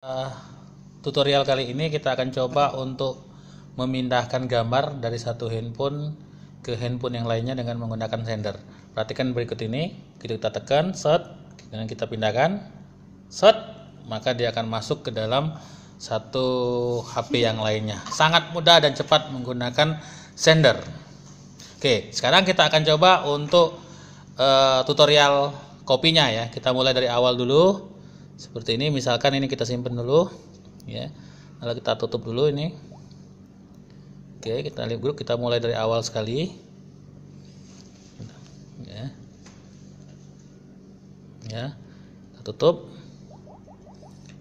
Uh, tutorial kali ini kita akan coba untuk memindahkan gambar dari satu handphone ke handphone yang lainnya dengan menggunakan sender. Perhatikan berikut ini, kita tekan set dan kita pindahkan set, maka dia akan masuk ke dalam satu HP yang lainnya. Sangat mudah dan cepat menggunakan sender. Oke, sekarang kita akan coba untuk uh, tutorial kopinya ya. Kita mulai dari awal dulu seperti ini misalkan ini kita simpan dulu ya lalu kita tutup dulu ini oke kita lihat dulu kita mulai dari awal sekali ya ya kita tutup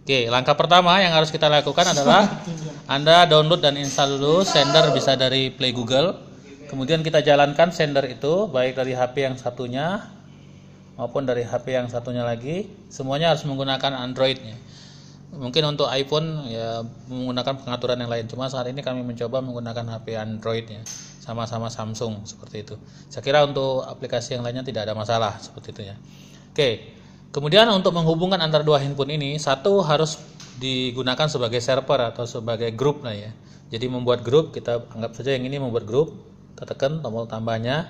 Oke, langkah pertama yang harus kita lakukan adalah Anda download dan install dulu sender bisa dari Play Google. Kemudian kita jalankan sender itu baik dari HP yang satunya maupun dari HP yang satunya lagi semuanya harus menggunakan Androidnya mungkin untuk iPhone ya menggunakan pengaturan yang lain cuma saat ini kami mencoba menggunakan HP Androidnya sama-sama Samsung seperti itu saya kira untuk aplikasi yang lainnya tidak ada masalah seperti itu ya oke kemudian untuk menghubungkan antara dua handphone ini satu harus digunakan sebagai server atau sebagai grup lah ya jadi membuat grup kita anggap saja yang ini membuat grup kita tekan tombol tambahnya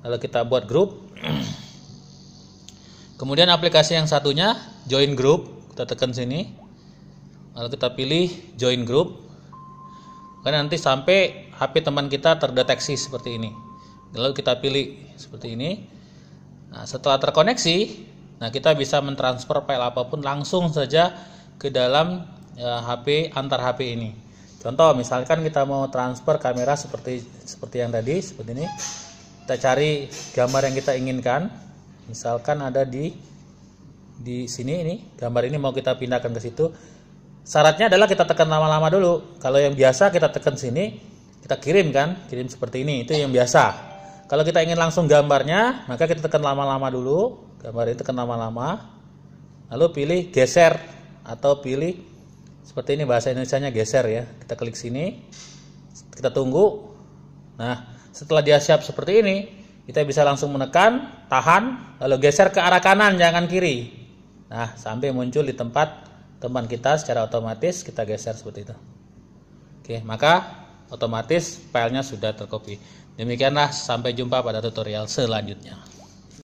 lalu kita buat grup Kemudian aplikasi yang satunya join group, kita tekan sini. Lalu kita pilih join group. kan nanti sampai HP teman kita terdeteksi seperti ini. Lalu kita pilih seperti ini. Nah, setelah terkoneksi, nah kita bisa mentransfer file apapun langsung saja ke dalam ya, HP antar HP ini. Contoh misalkan kita mau transfer kamera seperti seperti yang tadi, seperti ini. Kita cari gambar yang kita inginkan misalkan ada di di sini ini gambar ini mau kita pindahkan ke situ syaratnya adalah kita tekan lama-lama dulu kalau yang biasa kita tekan sini kita kirim kan kirim seperti ini itu yang biasa kalau kita ingin langsung gambarnya maka kita tekan lama-lama dulu gambar ini tekan lama-lama lalu pilih geser atau pilih seperti ini bahasa Indonesia nya geser ya kita klik sini kita tunggu nah setelah dia siap seperti ini kita bisa langsung menekan, tahan, lalu geser ke arah kanan, jangan kiri. Nah, sampai muncul di tempat teman kita secara otomatis kita geser seperti itu. Oke, maka otomatis filenya sudah terkopi. Demikianlah, sampai jumpa pada tutorial selanjutnya.